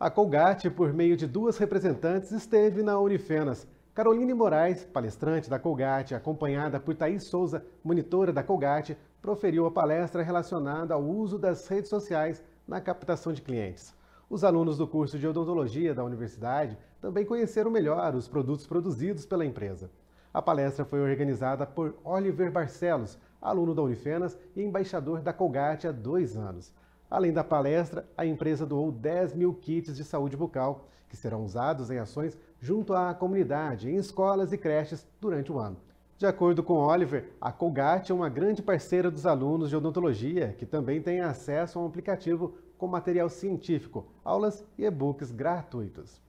A Colgate, por meio de duas representantes, esteve na Unifenas. Caroline Moraes, palestrante da Colgate, acompanhada por Thaís Souza, monitora da Colgate, proferiu a palestra relacionada ao uso das redes sociais na captação de clientes. Os alunos do curso de odontologia da universidade também conheceram melhor os produtos produzidos pela empresa. A palestra foi organizada por Oliver Barcelos, aluno da Unifenas e embaixador da Colgate há dois anos. Além da palestra, a empresa doou 10 mil kits de saúde bucal, que serão usados em ações junto à comunidade, em escolas e creches durante o ano. De acordo com Oliver, a Colgate é uma grande parceira dos alunos de odontologia, que também tem acesso a um aplicativo com material científico, aulas e e-books gratuitos.